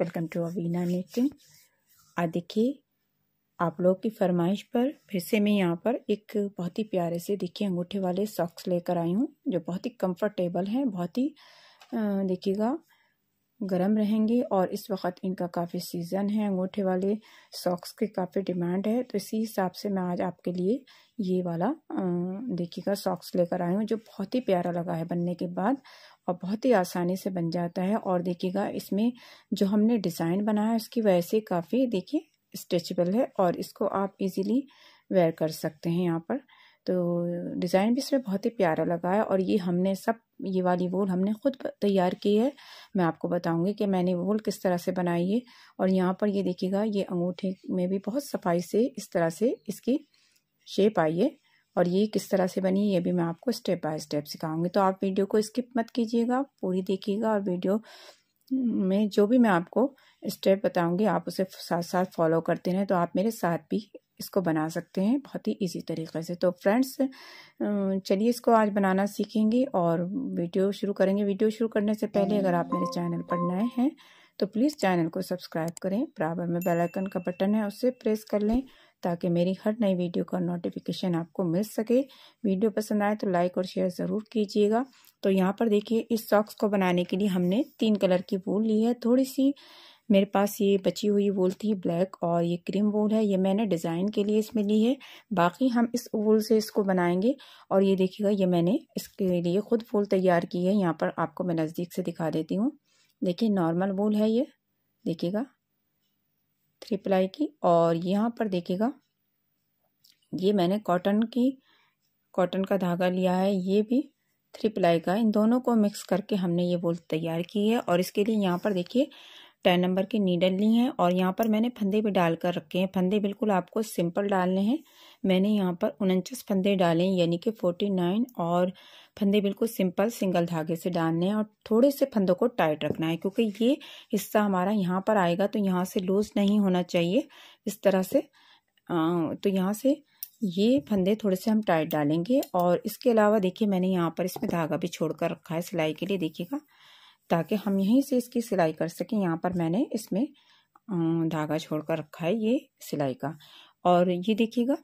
welcome to अवीना knitting आज देखिए आप लोग की फरमाइश पर फिर से मैं यहाँ पर एक बहुत ही प्यारे से देखिए अंगूठे वाले सॉक्स लेकर आई हूँ जो बहुत ही कंफर्टेबल हैं बहुत ही देखिएगा गर्म रहेंगे और इस वक्त इनका काफ़ी सीज़न है अंगूठे वाले सॉक्स की काफ़ी डिमांड है तो इसी हिसाब से मैं आज आपके लिए ये वाला देखिएगा सॉक्स लेकर आई हूँ जो बहुत ही प्यारा लगा है बनने के बाद और बहुत ही आसानी से बन जाता है और देखिएगा इसमें जो हमने डिज़ाइन बनाया है उसकी वजह से काफ़ी देखिए स्ट्रेचेबल है और इसको आप इजीली वेयर कर सकते हैं यहाँ पर तो डिज़ाइन भी इसमें बहुत ही प्यारा लगा है और ये हमने सब ये वाली वोल हमने खुद तैयार की है मैं आपको बताऊँगी कि मैंने वोल किस तरह से बनाई है और यहाँ पर ये देखिएगा ये अंगूठे में भी बहुत सफाई से इस तरह से इसकी शेप आई है और ये किस तरह से बनी ये भी मैं आपको स्टेप बाय स्टेप सिखाऊंगी तो आप वीडियो को स्किप मत कीजिएगा पूरी देखिएगा और वीडियो में जो भी मैं आपको स्टेप बताऊंगी आप उसे साथ साथ फॉलो करते रहें तो आप मेरे साथ भी इसको बना सकते हैं बहुत ही इजी तरीके से तो फ्रेंड्स चलिए इसको आज बनाना सीखेंगे और वीडियो शुरू करेंगे वीडियो शुरू करने से पहले अगर आप मेरे चैनल पर नए हैं तो प्लीज़ चैनल को सब्सक्राइब करें बराबर में बेल आइकन का बटन है उसे प्रेस कर लें ताकि मेरी हर नई वीडियो का नोटिफिकेशन आपको मिल सके वीडियो पसंद आए तो लाइक और शेयर ज़रूर कीजिएगा तो यहाँ पर देखिए इस सॉक्स को बनाने के लिए हमने तीन कलर की वूल ली है थोड़ी सी मेरे पास ये बची हुई वूल थी ब्लैक और ये क्रीम वूल है ये मैंने डिज़ाइन के लिए इसमें ली है बाकी हम इस वूल से इसको बनाएंगे और ये देखिएगा ये मैंने इसके लिए खुद फूल तैयार की है यहाँ पर आपको मैं नज़दीक से दिखा देती हूँ देखिए नॉर्मल वूल है ये देखिएगा थ्री प्लाई की और यहाँ पर देखिएगा ये मैंने कॉटन की कॉटन का धागा लिया है ये भी थ्री प्लाई का इन दोनों को मिक्स करके हमने ये बोल तैयार की है और इसके लिए यहाँ पर देखिए टेन नंबर की नीडल ली हैं और यहाँ पर मैंने फंदे भी डाल कर रखे हैं फंदे बिल्कुल आपको सिंपल डालने हैं मैंने यहाँ पर उनचास फंदे डाले यानी कि फोर्टी नाइन और फंदे बिल्कुल सिंपल सिंगल धागे से डालने हैं और थोड़े से फंदों को टाइट रखना है क्योंकि ये हिस्सा हमारा यहाँ पर आएगा तो यहाँ से लूज नहीं होना चाहिए इस तरह से आ, तो यहाँ से ये फंदे थोड़े से हम टाइट डालेंगे और इसके अलावा देखिए मैंने यहाँ पर इसमें धागा भी छोड़ कर रखा है सिलाई के लिए देखिएगा ताकि हम यहीं से इसकी सिलाई कर सकें यहाँ पर मैंने इसमें धागा छोड़ कर रखा है ये सिलाई का और ये देखिएगा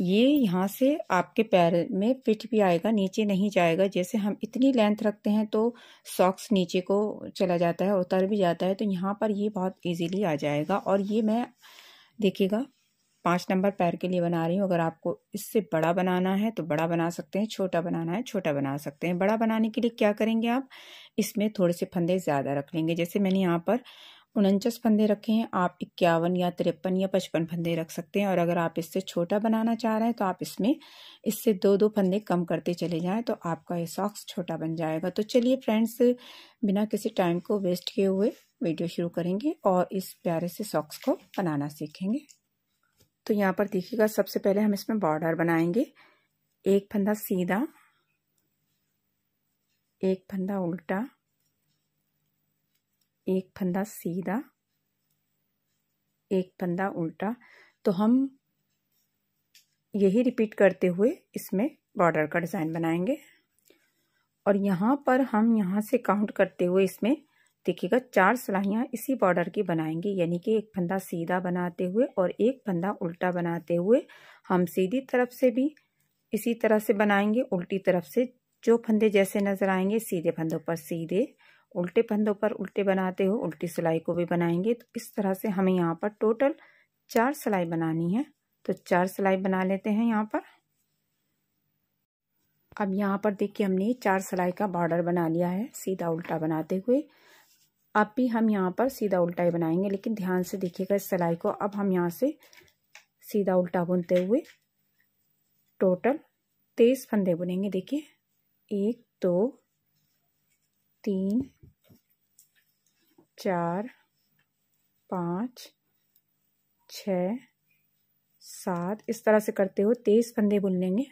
ये यहाँ से आपके पैर में फिट भी आएगा नीचे नहीं जाएगा जैसे हम इतनी लेंथ रखते हैं तो सॉक्स नीचे को चला जाता है उतर भी जाता है तो यहाँ पर ये बहुत इजीली आ जाएगा और ये मैं देखिएगा पाँच नंबर पैर के लिए बना रही हूँ अगर आपको इससे बड़ा बनाना है तो बड़ा बना सकते हैं छोटा बनाना है छोटा बना सकते हैं बड़ा बनाने के लिए क्या करेंगे आप इसमें थोड़े से फंदे ज़्यादा रख लेंगे जैसे मैंने यहाँ पर उनचास फंदे रखे हैं आप इक्यावन या तिरपन या पचपन फंदे रख सकते हैं और अगर आप इससे छोटा बनाना चाह रहे हैं तो आप इसमें इससे दो दो फंदे कम करते चले जाएं तो आपका ये सॉक्स छोटा बन जाएगा तो चलिए फ्रेंड्स बिना किसी टाइम को वेस्ट किए हुए वीडियो शुरू करेंगे और इस प्यारे से सॉक्स को बनाना सीखेंगे तो यहाँ पर देखिएगा सबसे पहले हम इसमें बॉर्डर बनाएंगे एक फंदा सीधा एक फंदा उल्टा एक फंदा सीधा एक फंदा उल्टा तो हम यही रिपीट करते हुए इसमें बॉर्डर का डिज़ाइन बनाएंगे और यहाँ पर हम यहाँ से काउंट करते हुए इसमें देखिएगा चार सिलाइयाँ इसी बॉर्डर की बनाएंगे यानी कि एक फंदा सीधा बनाते हुए और एक फंदा उल्टा बनाते हुए हम सीधी तरफ से भी इसी तरह से बनाएंगे उल्टी तरफ से जो फंदे जैसे नज़र आएंगे सीधे फंदों पर सीधे उल्टे फंदों पर उल्टे बनाते हो उल्टी सिलाई को भी बनाएंगे तो इस तरह से हमें यहाँ पर टोटल चार सिलाई बनानी है तो चार सिलाई बना लेते हैं यहाँ पर अब यहाँ पर देखिए हमने चार सिलाई का बॉर्डर बना लिया है सीधा उल्टा बनाते हुए अब भी हम यहाँ पर सीधा उल्टा ही बनाएंगे लेकिन ध्यान से देखिएगा इस सिलाई को अब हम यहाँ से सीधा उल्टा बुनते हुए टोटल तेईस फंदे बुनेंगे देखिए एक दो तीन चार पाँच छ सात इस तरह से करते हुए तेईस फंदे बुन लेंगे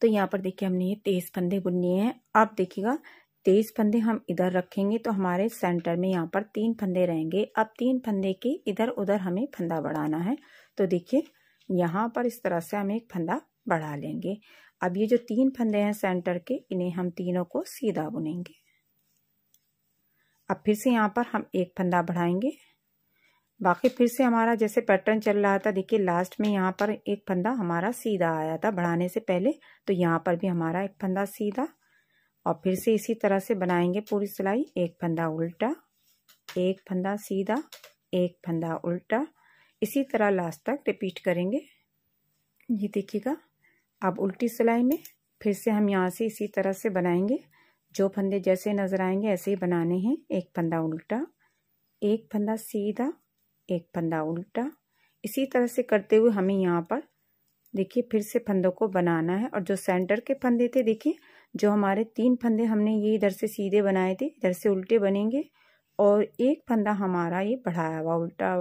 तो यहाँ पर देखिए हमने ये तेईस फंदे बुन लिए हैं अब देखिएगा तेईस फंदे हम इधर रखेंगे तो हमारे सेंटर में यहाँ पर तीन फंदे रहेंगे अब तीन फंदे के इधर उधर हमें फंदा बढ़ाना है तो देखिए यहाँ पर इस तरह से हम एक फंदा बढ़ा लेंगे अब ये जो तीन फंदे हैं सेंटर के इन्हें हम तीनों को सीधा बुनेंगे अब फिर से यहाँ पर हम एक फंदा बढ़ाएंगे बाकी फिर से हमारा जैसे पैटर्न चल रहा था देखिए लास्ट में यहाँ पर एक फंदा हमारा सीधा आया था बढ़ाने से पहले तो यहाँ पर भी हमारा एक फंदा सीधा और फिर से इसी तरह से बनाएंगे पूरी सिलाई एक फंदा उल्टा एक फंदा सीधा एक फंदा उल्टा इसी तरह लास्ट तक रिपीट करेंगे ये देखिएगा अब उल्टी सिलाई में फिर से हम यहाँ से इसी तरह से बनाएंगे जो फंदे जैसे नज़र आएंगे ऐसे ही बनाने हैं एक फंदा उल्टा एक फंदा सीधा एक फंदा उल्टा इसी तरह से करते हुए हमें यहाँ पर देखिए फिर से फंदों को बनाना है और जो सेंटर के फंदे थे देखिए जो हमारे तीन फंदे हमने ये इधर से सीधे बनाए थे इधर से उल्टे बनेंगे और एक फंदा हमारा ये बढ़ाया हुआ उल्टा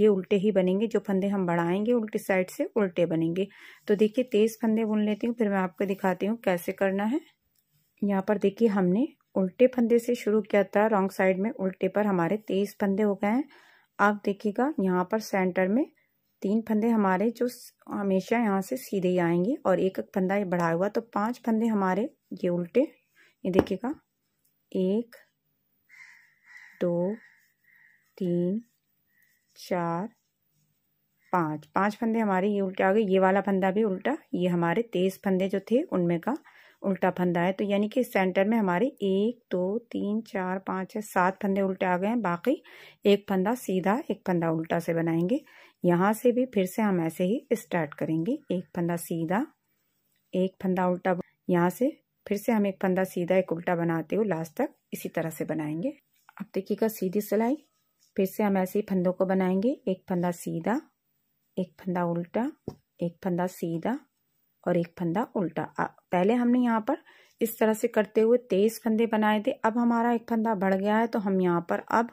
ये उल्टे ही बनेंगे जो फंदे हम बढ़ाएंगे उल्टे साइड से उल्टे बनेंगे तो देखिए तेज़ फंदे बुन लेती हूँ फिर मैं आपको दिखाती हूँ कैसे करना है यहाँ पर देखिए हमने उल्टे फंदे से शुरू किया था रॉन्ग साइड में उल्टे पर हमारे तेईस फंदे हो गए हैं अब देखिएगा यहाँ पर सेंटर में तीन फंदे हमारे जो हमेशा यहाँ से सीधे ही आएंगे और एक एक फंदा ये बढ़ा हुआ तो पांच फंदे हमारे ये उल्टे ये देखिएगा एक दो तीन चार पाँच पांच फंदे हमारे ये उल्टे आ गए ये वाला फंदा भी उल्टा ये हमारे तेईस फंदे जो थे उनमें का उल्टा फंदा है तो यानी कि सेंटर में हमारे एक दो तीन चार पाँच छः सात फंदे उल्टे आ गए हैं बाकी एक फंदा सीधा एक फंदा उल्टा से बनाएंगे यहाँ से भी फिर से हम ऐसे ही स्टार्ट करेंगे एक फंदा सीधा एक फंदा उल्टा यहाँ से फिर से हम एक फंदा सीधा एक उल्टा बनाते हुए लास्ट तक इसी तरह से बनाएंगे अब देखिएगा सीधी सिलाई फिर से हम ऐसे ही फंदों को बनाएंगे एक फंदा सीधा एक फंदा उल्टा एक फंदा सीधा और एक फंदा उल्टा पहले हमने यहाँ पर इस तरह से करते हुए तेईस फंदे बनाए थे अब हमारा एक फंदा बढ़ गया है तो हम यहाँ पर अब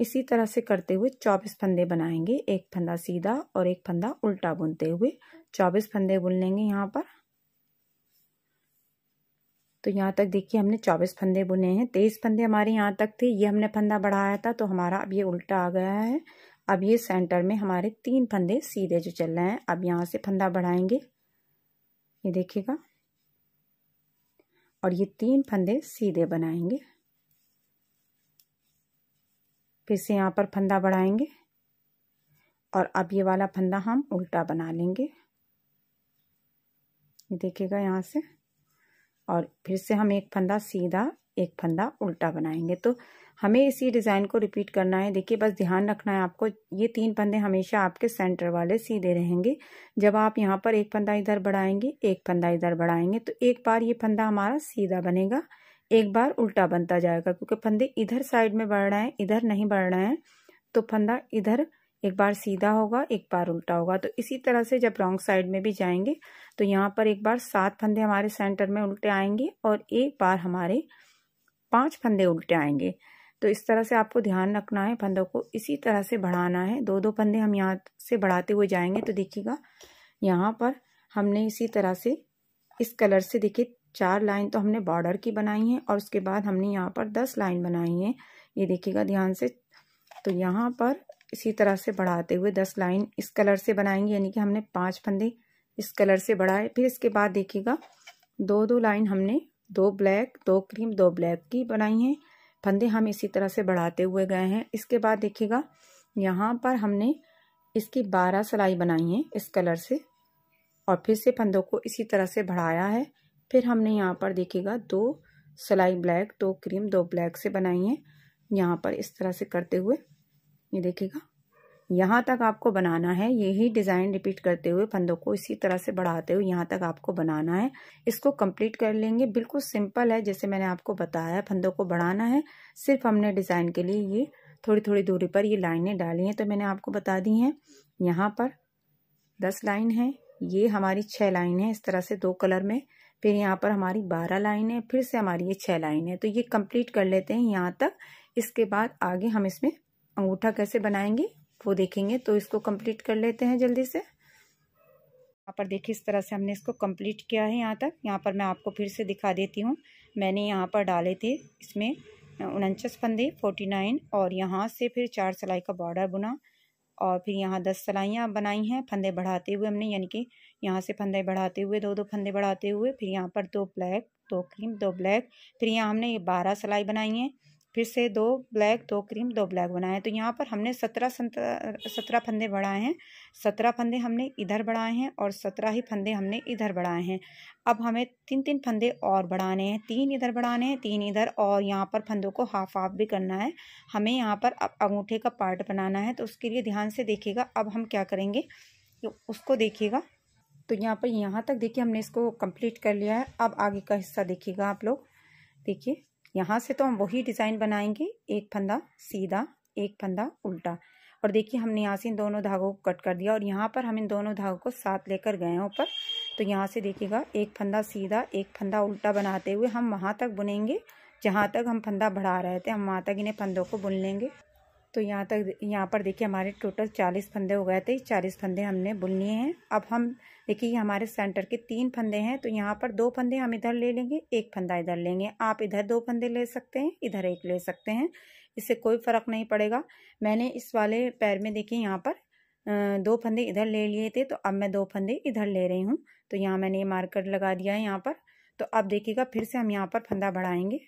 इसी तरह से करते हुए चौबीस फंदे बनाएंगे एक फंदा सीधा और एक फंदा उल्टा बुनते हुए चौबीस फंदे बुन लेंगे यहाँ पर तो यहाँ तक देखिए हमने चौबीस फंदे बुने हैं तेईस फंदे हमारे यहाँ तक थे ये हमने फंदा बढ़ाया था तो हमारा अब ये उल्टा आ गया है अब ये सेंटर में हमारे तीन फंदे सीधे जो चल रहे हैं अब यहाँ से फंदा बढ़ाएंगे ये देखिएगा और ये तीन फंदे सीधे बनाएंगे फिर से यहाँ पर फंदा बढ़ाएंगे और अब ये वाला फंदा हम उल्टा बना लेंगे ये देखिएगा यहाँ से और फिर से हम एक फंदा सीधा एक फंदा उल्टा बनाएंगे तो हमें इसी डिज़ाइन को रिपीट करना है देखिए बस ध्यान रखना है आपको ये तीन फंदे हमेशा आपके सेंटर वाले सीधे रहेंगे जब आप यहाँ पर एक फंदा इधर बढ़ाएंगे एक फंदा इधर बढ़ाएंगे तो एक बार ये फंदा हमारा सीधा बनेगा एक बार उल्टा बनता जाएगा क्योंकि फंदे इधर साइड में बढ़ रहे हैं इधर नहीं बढ़ रहे हैं तो फंदा इधर एक बार सीधा होगा एक बार उल्टा होगा तो इसी तरह से जब रॉन्ग साइड में भी जाएंगे तो यहाँ पर एक बार सात फंदे हमारे सेंटर में उल्टे आएंगे और एक बार हमारे पांच फंदे उल्टे आएंगे तो इस तरह से आपको ध्यान रखना है फंदों को इसी तरह से बढ़ाना है दो दो फंदे हम यहाँ से बढ़ाते हुए जाएंगे तो देखिएगा यहाँ पर हमने इसी तरह से इस कलर से देखिए चार लाइन तो हमने बॉर्डर की बनाई है और उसके बाद हमने यहाँ पर दस लाइन बनाई है ये देखिएगा ध्यान से तो यहाँ पर इसी तरह से बढ़ाते हुए दस लाइन इस कलर से बनाएंगे यानी कि हमने पाँच फंदे इस कलर से बढ़ाए फिर इसके बाद देखिएगा दो दो लाइन हमने दो ब्लैक दो क्रीम दो ब्लैक की बनाई हैं फंदे हम इसी तरह से बढ़ाते हुए गए हैं इसके बाद देखिएगा यहाँ पर हमने इसकी बारह सिलाई बनाई है इस कलर से और फिर से फंदों को इसी तरह से बढ़ाया है फिर हमने यहाँ पर देखिएगा दो सिलाई ब्लैक दो क्रीम दो ब्लैक से बनाई है यहाँ पर इस तरह से करते हुए ये देखिएगा यहाँ तक आपको बनाना है यही डिज़ाइन रिपीट करते हुए फंदों को इसी तरह से बढ़ाते हुए यहाँ तक आपको बनाना है इसको कंप्लीट कर लेंगे बिल्कुल सिंपल है जैसे मैंने आपको बताया फंदों को बढ़ाना है सिर्फ हमने डिज़ाइन के लिए ये थोड़ी थोड़ी दूरी पर ये लाइनें डाली हैं तो मैंने आपको बता दी हैं यहाँ पर दस लाइन है ये हमारी छः लाइन है इस तरह से दो कलर में फिर यहाँ पर हमारी बारह लाइन है फिर से हमारी ये छः लाइन है तो ये कंप्लीट कर लेते हैं यहाँ तक इसके बाद आगे हम इसमें अंगूठा कैसे बनाएंगे वो देखेंगे तो इसको कंप्लीट कर लेते हैं जल्दी से यहाँ पर देखिए इस तरह से हमने इसको कंप्लीट किया है यहाँ तक यहाँ पर मैं आपको फिर से दिखा देती हूँ मैंने यहाँ पर डाले थे इसमें उनचास फंदे फोर्टी नाइन और यहाँ से फिर चार सिलाई का बॉर्डर बुना और फिर यहाँ दस सिलाइयाँ बनाई हैं फंदे बढ़ाते हुए हमने यानी कि यहाँ से फंदे बढ़ाते हुए दो दो फंदे बढ़ाते हुए फिर यहाँ पर दो ब्लैक दो क्रीम दो ब्लैक फिर यहाँ हमने ये बारह सिलाई बनाई हैं फिर से दो ब्लैक दो क्रीम दो ब्लैक बनाए हैं तो यहाँ पर हमने सत्रह सत्रह फंदे बढ़ाए हैं सत्रह फंदे हमने इधर बढ़ाए हैं और सत्रह ही फंदे हमने इधर बढ़ाए हैं अब हमें तीन तीन फंदे और बढ़ाने हैं तीन इधर बढ़ाने हैं तीन इधर और यहाँ पर फंदों को हाफ हाफ भी करना है हमें यहाँ पर अब अंगूठे का पार्ट बनाना है तो उसके लिए ध्यान से देखिएगा अब हम क्या करेंगे तो उसको देखिएगा तो यहाँ पर यहाँ तक देखिए हमने इसको कंप्लीट कर लिया है अब आगे का हिस्सा देखिएगा आप लोग देखिए यहाँ से तो हम वही डिज़ाइन बनाएंगे एक फंदा सीधा एक फंदा उल्टा और देखिए हमने यहाँ से इन दोनों धागों को कट कर दिया और यहाँ पर हम इन दोनों धागों को साथ लेकर गए हैं ऊपर तो यहाँ से देखिएगा एक फंदा सीधा एक फंदा उल्टा बनाते हुए हम वहाँ तक बुनेंगे जहाँ तक हम फंदा बढ़ा रहे थे हम वहाँ तक इन्हें फंदों को बुन लेंगे तो यहाँ तक यहाँ पर देखिए हमारे टोटल चालीस फंदे हो गए थे चालीस फंदे हमने बुन लिए हैं अब हम देखिए हमारे सेंटर के तीन फंदे हैं तो यहाँ पर दो फंदे हम इधर ले लेंगे एक फंदा इधर लेंगे आप इधर दो फंदे ले सकते हैं इधर एक ले सकते हैं इससे कोई फ़र्क नहीं पड़ेगा मैंने इस वाले पैर में देखिए यहाँ पर दो फंदे इधर ले लिए थे तो अब मैं दो फंदे इधर ले रही हूँ तो यहाँ मैंने ये मार्कर लगा दिया है यहाँ पर तो अब देखिएगा फिर से हम यहाँ पर फंदा बढ़ाएंगे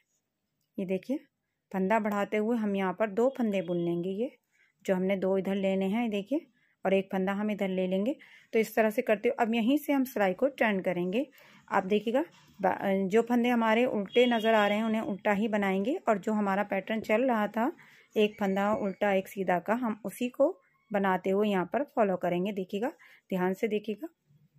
ये देखिए फंदा बढ़ाते हुए हम यहाँ पर दो फंदे बुन लेंगे ये जो हमने दो इधर लेने हैं देखिए और एक फंदा हम इधर ले लेंगे तो इस तरह से करते हुए अब यहीं से हम सिलाई को टर्न करेंगे आप देखिएगा जो फंदे हमारे उल्टे नज़र आ रहे हैं उन्हें उल्टा ही बनाएंगे और जो हमारा पैटर्न चल रहा था एक फंदा उल्टा एक सीधा का हम उसी को बनाते हुए यहाँ पर फॉलो करेंगे देखिएगा ध्यान से देखिएगा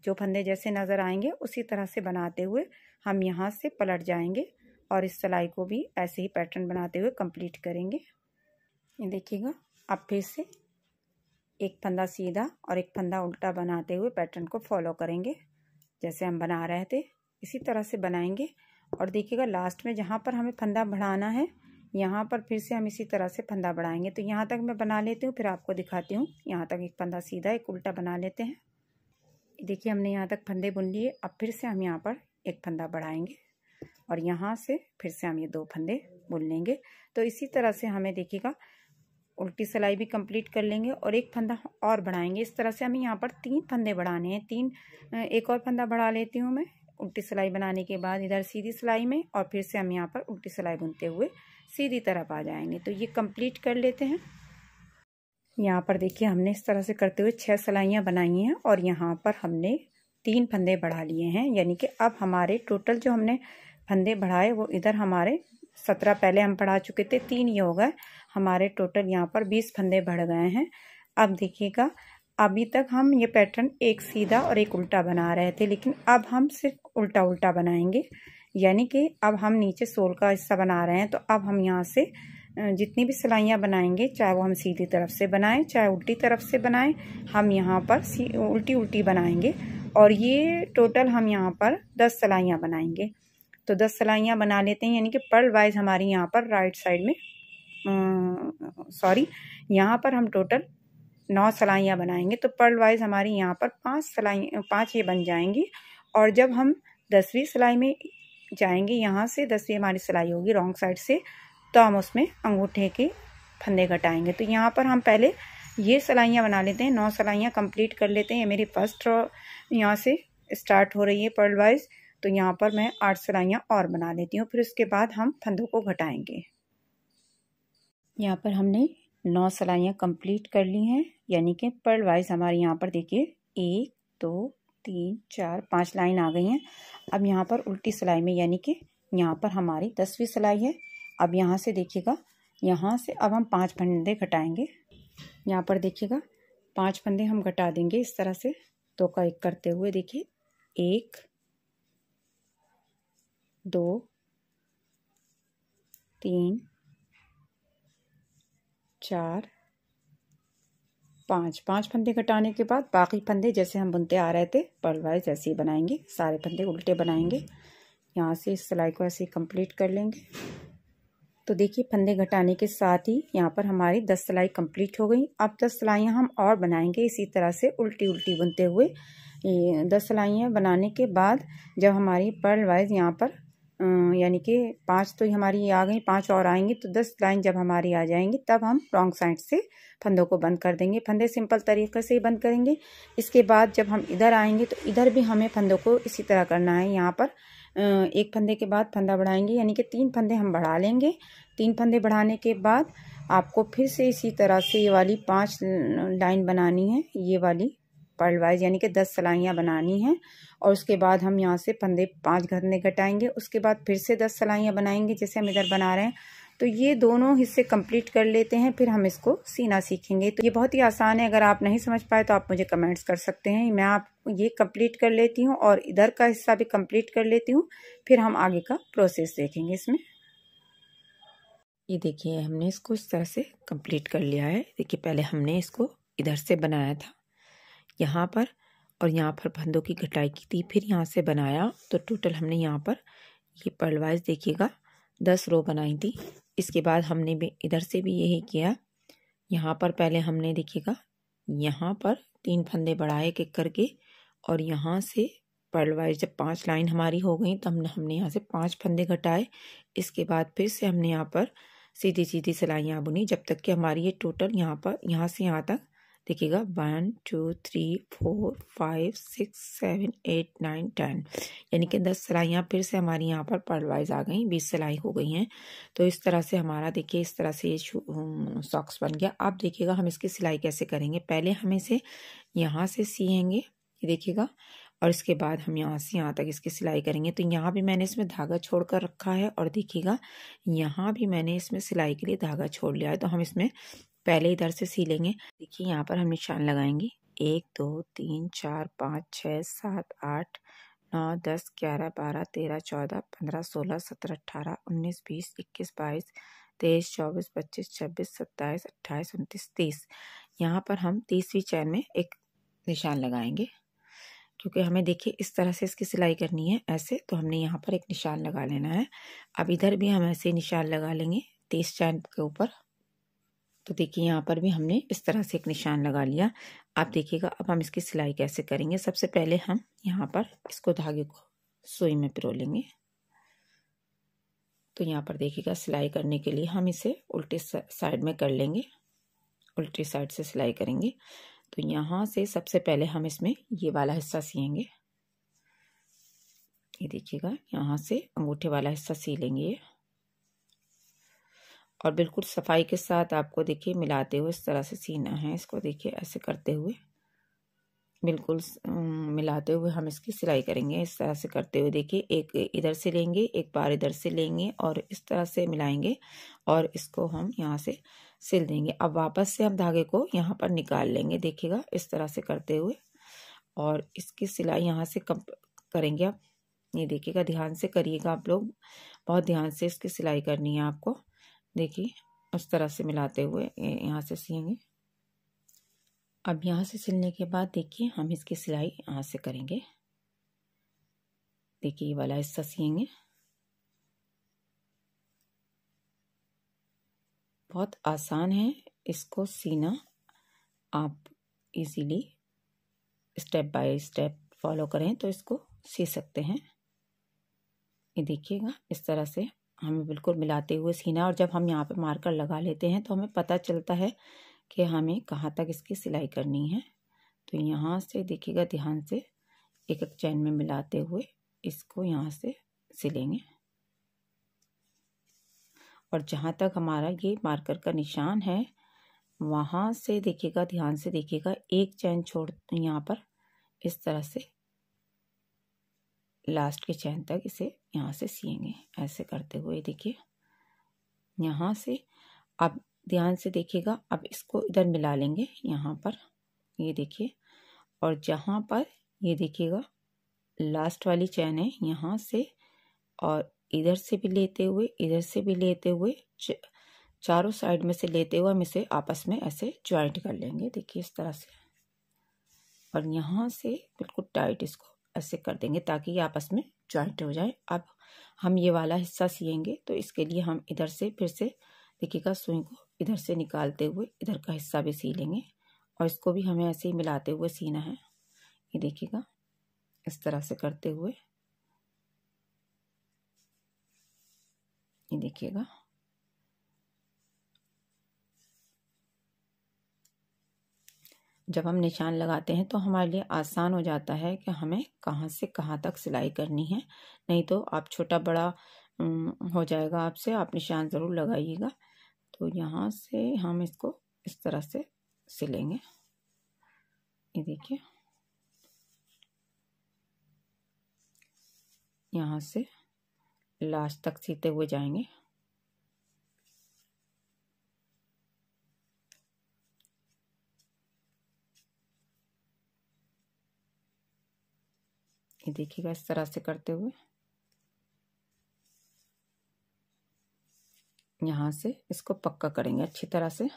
जो फंदे जैसे नज़र आएंगे उसी तरह से बनाते हुए हम यहाँ से पलट जाएंगे और इस सिलाई को भी ऐसे ही पैटर्न बनाते हुए कंप्लीट करेंगे ये देखिएगा अब फिर से एक फंदा सीधा और एक फंदा उल्टा बनाते हुए पैटर्न को फॉलो करेंगे जैसे हम बना रहे थे इसी तरह से बनाएंगे और देखिएगा लास्ट में जहाँ पर हमें फंदा बढ़ाना है यहाँ पर फिर से हम इसी तरह से फंदा बढ़ाएंगे तो यहाँ तक मैं बना लेती हूँ फिर आपको दिखाती हूँ यहाँ तक एक फंदा सीधा एक उल्टा बना लेते हैं देखिए हमने यहाँ तक फंदे बुन लिए अब फिर से हम यहाँ पर एक फंदा बढ़ाएंगे और यहाँ से फिर से हम ये दो फंदे बुन लेंगे तो इसी तरह से हमें देखिएगा उल्टी सिलाई भी कंप्लीट कर लेंगे और एक फंदा और बढ़ाएंगे इस तरह से हमें यहाँ पर तीन फंदे बढ़ाने हैं तीन एक और फंदा बढ़ा लेती हूँ मैं उल्टी सिलाई बनाने के बाद इधर सीधी सिलाई में और फिर से हम यहाँ पर उल्टी सिलाई बुनते हुए सीधी तरफ आ जाएंगे तो ये कंप्लीट कर लेते हैं यहाँ पर देखिए हमने इस तरह से करते हुए छः सिलाइयाँ बनाई हैं और यहाँ पर हमने तीन फंदे बढ़ा लिए हैं यानी कि अब हमारे टोटल जो हमने फंदे बढ़ाए वो इधर हमारे सत्रह पहले हम पढ़ा चुके थे तीन ये हो गए हमारे टोटल यहाँ पर बीस फंदे बढ़ गए हैं अब देखिएगा अभी तक हम ये पैटर्न एक सीधा और एक उल्टा बना रहे थे लेकिन अब हम सिर्फ उल्टा उल्टा बनाएंगे यानी कि अब हम नीचे सोल का हिस्सा बना रहे हैं तो अब हम यहाँ से जितनी भी सिलाइयाँ बनाएंगे चाहे वो हम सीधी तरफ से बनाएं चाहे उल्टी तरफ से बनाएं हम यहाँ पर सी उल्टी उल्टी बनाएंगे और ये टोटल हम यहाँ पर दस सलाइयाँ बनाएंगे तो दस सलाइयाँ बना लेते हैं यानी कि पर्ल वाइज हमारी यहाँ पर राइट साइड में सॉरी यहाँ पर हम टोटल नौ सलाइयाँ बनाएंगे तो पर्ल वाइज हमारी यहाँ पर पांच सलाई पांच ये बन जाएंगी और जब हम दसवीं सिलाई में जाएंगे यहाँ से दसवीं हमारी सिलाई होगी रॉन्ग साइड से तो हम उसमें अंगूठे के फंदे घटाएंगे तो यहाँ पर हम पहले ये सलाइयाँ बना लेते हैं नौ सलाइयाँ कंप्लीट कर लेते हैं ये मेरी फर्स्ट यहाँ से स्टार्ट हो रही है पर्ल वाइज तो यहाँ पर मैं आठ सलाइयाँ और बना लेती हूँ फिर उसके बाद हम फंदों को घटाएंगे यहाँ पर हमने नौ सलाइयाँ कंप्लीट कर ली हैं यानी कि पर्ल वाइज हमारे यहाँ पर देखिए एक दो तीन चार पाँच लाइन आ गई हैं अब यहाँ पर उल्टी सिलाई में यानी कि यहाँ पर हमारी दसवीं सिलाई है अब यहाँ से देखिएगा यहाँ से अब हम पाँच फंदे घटाएंगे यहाँ पर देखिएगा पांच फंदे हम घटा देंगे इस तरह से दो का एक करते हुए देखिए एक दो तीन चार पाँच पांच फंदे घटाने के बाद बाकी फंदे जैसे हम बुनते आ रहे थे पर्लवाइज ऐसे ही बनाएंगे सारे फंदे उल्टे बनाएंगे यहाँ से इस सिलाई को ऐसे कंप्लीट कर लेंगे तो देखिए फंदे घटाने के साथ ही यहाँ पर हमारी दस सिलाई कंप्लीट हो गई अब दस सिलाइयाँ हम और बनाएंगे इसी तरह से उल्टी उल्टी बुनते हुए दस सिलाइयाँ बनाने के बाद जब हमारी पर्ल वाइज यहाँ पर यानी कि पांच तो हमारी आ गई पांच और आएंगी तो दस लाइन जब हमारी आ जाएंगी तब हम रॉन्ग साइड से फंदों को बंद कर देंगे फंदे सिंपल तरीके से ही बंद करेंगे इसके बाद जब हम इधर आएंगे तो इधर भी हमें फंदों को इसी तरह करना है यहाँ पर एक फंदे के बाद फंदा बढ़ाएंगे यानी कि तीन फंदे हम बढ़ा लेंगे तीन फंदे बढ़ाने के बाद आपको फिर से इसी तरह से ये वाली पाँच लाइन बनानी है ये वाली पर्ल वाइज यानी कि दस सलाइयाँ बनानी हैं और उसके बाद हम यहाँ से पंदे पाँच घरने घटाएंगे उसके बाद फिर से दस सलाइयाँ बनाएंगे जैसे हम इधर बना रहे हैं तो ये दोनों हिस्से कंप्लीट कर लेते हैं फिर हम इसको सीना सीखेंगे तो ये बहुत ही आसान है अगर आप नहीं समझ पाए तो आप मुझे कमेंट्स कर सकते हैं मैं आप ये कंप्लीट कर लेती हूँ और इधर का हिस्सा भी कंप्लीट कर लेती हूँ फिर हम आगे का प्रोसेस देखेंगे इसमें ये देखिए हमने इसको इस तरह से कंप्लीट कर लिया है देखिए पहले हमने इसको इधर से बनाया था यहाँ पर और यहाँ पर फंदों की घटाई की थी फिर यहाँ से बनाया तो टोटल हमने यहाँ पर ये पर्लवाइज देखिएगा दस रो बनाई थी इसके बाद हमने भी इधर से भी यही किया यहाँ पर पहले हमने देखिएगा यहाँ पर तीन फंदे बढ़ाए एक करके और यहाँ से पर्लवाइज जब पांच लाइन हमारी हो गई तो हमने हमने यहाँ से पांच फंदे घटाए इसके बाद फिर से हमने यहाँ पर सीधी सीधी सिलाइयाँ बुनी जब तक कि हमारी ये टोटल यहाँ पर यहाँ से यहाँ तक देखिएगा one two three four five six seven eight nine ten यानी कि दस सिलाइयाँ फिर से हमारी यहाँ पर पर्ल आ गई बीस सिलाई हो गई हैं तो इस तरह से हमारा देखिए इस तरह से ये सॉक्स बन गया अब देखिएगा हम इसकी सिलाई कैसे करेंगे पहले हम इसे यहाँ से सीएंगे ये देखिएगा और इसके बाद हम यहाँ से यहाँ तक इसकी सिलाई करेंगे तो यहाँ भी मैंने इसमें धागा छोड़ कर रखा है और देखिएगा यहाँ भी मैंने इसमें सिलाई के लिए धागा छोड़ लिया है तो हम इसमें पहले इधर से सी लेंगे देखिए यहाँ पर हम निशान लगाएंगे एक दो तीन चार पाँच छः सात आठ नौ दस ग्यारह बारह तेरह चौदह पंद्रह सोलह सत्रह अट्ठारह उन्नीस बीस इक्कीस बाईस तेईस चौबीस पच्चीस छब्बीस सत्ताईस अट्ठाईस उनतीस तीस यहाँ पर हम तीसवीं चैन में एक निशान लगाएंगे क्योंकि हमें देखिए इस तरह से इसकी सिलाई करनी है ऐसे तो हमने यहाँ पर एक निशान लगा लेना है अब इधर भी हम ऐसे निशान लगा लेंगे तीस चैन के ऊपर तो देखिए यहाँ पर भी हमने इस तरह से एक निशान लगा लिया आप देखिएगा अब हम इसकी सिलाई कैसे करेंगे सबसे पहले हम यहाँ पर इसको धागे को सुई में पिरो लेंगे तो यहाँ पर देखिएगा सिलाई करने के लिए हम इसे उल्टे साइड में कर लेंगे उल्टी साइड से सिलाई करेंगे तो यहाँ से सबसे पहले हम इसमें ये वाला हिस्सा सियेंगे ये देखिएगा यहाँ से अंगूठे वाला हिस्सा सी लेंगे ये और बिल्कुल सफाई के साथ आपको देखिए मिलाते हुए इस तरह से सीना है इसको देखिए ऐसे करते हुए बिल्कुल मिलाते हुए हम इसकी सिलाई करेंगे इस तरह से करते हुए देखिए एक इधर से लेंगे एक बार इधर से लेंगे और इस तरह से मिलाएंगे और इसको हम यहाँ से सिल देंगे अब वापस से हम धागे को यहाँ पर निकाल लेंगे देखिएगा इस तरह से करते हुए और इसकी सिलाई यहाँ से कम करेंगे आप ये देखिएगा ध्यान से करिएगा आप लोग बहुत ध्यान से इसकी सिलाई करनी है आपको देखिए उस तरह से मिलाते हुए यहाँ से सिलेंगे अब यहाँ से सिलने के बाद देखिए हम इसकी सिलाई यहाँ से करेंगे देखिए ये वाला हिस्सा सियेंगे बहुत आसान है इसको सीना आप easily step by step follow करें तो इसको सी सकते हैं ये देखिएगा इस तरह से हमें बिल्कुल मिलाते हुए सीना है और जब हम यहाँ पे मार्कर लगा लेते हैं तो हमें पता चलता है कि हमें कहाँ तक इसकी सिलाई करनी है तो यहाँ से देखिएगा ध्यान से एक एक चैन में मिलाते हुए इसको यहाँ से सिलेंगे और जहाँ तक हमारा ये मार्कर का निशान है वहाँ से देखिएगा ध्यान से देखिएगा एक चैन छोड़ यहाँ पर इस तरह से लास्ट के चैन तक इसे यहाँ से सिएंगे ऐसे करते हुए देखिए यहाँ से अब ध्यान से देखिएगा अब इसको इधर मिला लेंगे यहाँ पर ये देखिए और जहाँ पर ये देखिएगा लास्ट वाली चैन है यहाँ से और इधर से भी लेते हुए इधर से भी लेते हुए चारों साइड में से लेते हुए हम इसे आपस में ऐसे ज्वाइंट कर लेंगे देखिए इस तरह से और यहाँ से बिल्कुल टाइट इसको ऐसे कर देंगे ताकि ये आपस में ज्वाइंट हो जाए अब हम ये वाला हिस्सा सियेंगे तो इसके लिए हम इधर से फिर से देखिएगा सुई को इधर से निकालते हुए इधर का हिस्सा भी सी लेंगे और इसको भी हमें ऐसे ही मिलाते हुए सीना है ये देखिएगा इस तरह से करते हुए ये देखिएगा जब हम निशान लगाते हैं तो हमारे लिए आसान हो जाता है कि हमें कहाँ से कहाँ तक सिलाई करनी है नहीं तो आप छोटा बड़ा हो जाएगा आपसे आप निशान ज़रूर लगाइएगा तो यहाँ से हम इसको इस तरह से सिलेंगे ये देखिए यहाँ से लास्ट तक सीते हुए जाएंगे ये देखिएगा इस तरह से करते हुए यहाँ से इसको पक्का करेंगे अच्छी तरह से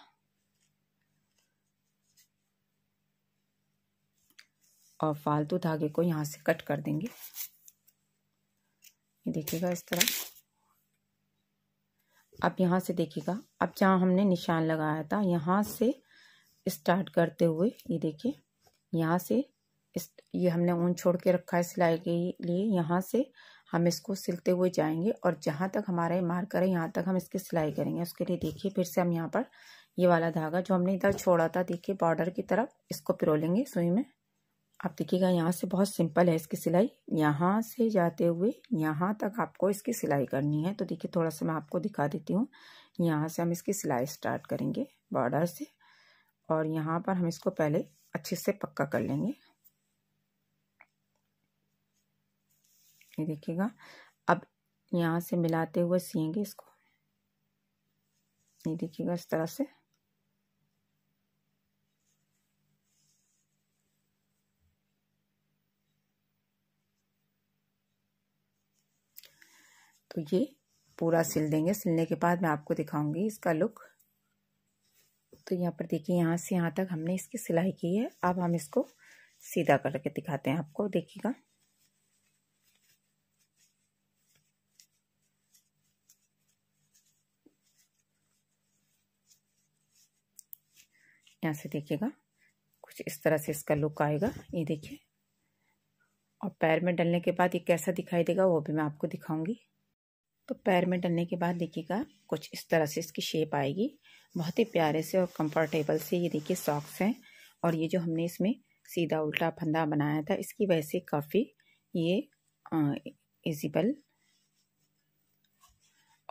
और फालतू धागे को यहाँ से कट कर देंगे ये देखिएगा इस तरह अब यहाँ से देखिएगा अब जहाँ हमने निशान लगाया था यहाँ से स्टार्ट करते हुए ये देखिए यहाँ से इस ये हमने ऊन छोड़ के रखा है सिलाई के लिए यहाँ से हम इसको सिलते हुए जाएंगे और जहाँ तक हमारा ये मार्कर है यहाँ तक हम इसकी सिलाई करेंगे उसके लिए देखिए फिर से हम यहाँ पर ये वाला धागा जो हमने इधर छोड़ा था देखिए बॉर्डर की तरफ इसको पिरो लेंगे सुई में आप देखिएगा यहाँ से बहुत सिंपल है इसकी सिलाई यहाँ से जाते हुए यहाँ तक आपको इसकी सिलाई करनी है तो देखिए थोड़ा सा मैं आपको दिखा देती हूँ यहाँ से हम इसकी सिलाई स्टार्ट करेंगे बॉर्डर से और यहाँ पर हम इसको पहले अच्छे से पक्का कर लेंगे ये देखिएगा अब यहाँ से मिलाते हुए सियेंगे इसको ये देखिएगा इस तरह से तो ये पूरा सिल देंगे सिलने के बाद मैं आपको दिखाऊंगी इसका लुक तो यहाँ पर देखिए यहाँ से यहाँ तक हमने इसकी सिलाई की है अब हम इसको सीधा करके दिखाते हैं आपको देखिएगा यहाँ से देखिएगा कुछ इस तरह से इसका लुक आएगा ये देखिए और पैर में डलने के बाद ये कैसा दिखाई देगा वो भी मैं आपको दिखाऊंगी तो पैर में डलने के बाद देखिएगा कुछ इस तरह से इसकी शेप आएगी बहुत ही प्यारे से और कंफर्टेबल से ये देखिए सॉक्स हैं और ये जो हमने इसमें सीधा उल्टा फंदा बनाया था इसकी वजह से काफ़ी ये इजिबल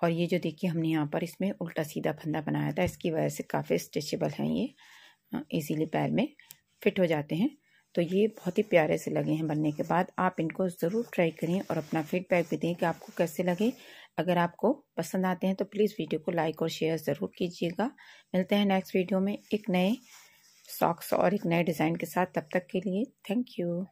और ये जो देखिए हमने यहाँ पर इसमें उल्टा सीधा फंदा बनाया था इसकी वजह से काफ़ी स्ट्रेचेबल हैं ये इजीली हाँ, पैर में फिट हो जाते हैं तो ये बहुत ही प्यारे से लगे हैं बनने के बाद आप इनको ज़रूर ट्राई करें और अपना फीडबैक भी दें कि आपको कैसे लगे अगर आपको पसंद आते हैं तो प्लीज़ वीडियो को लाइक और शेयर ज़रूर कीजिएगा मिलते हैं नेक्स्ट वीडियो में एक नए सॉक्स और एक नए डिज़ाइन के साथ तब तक के लिए थैंक यू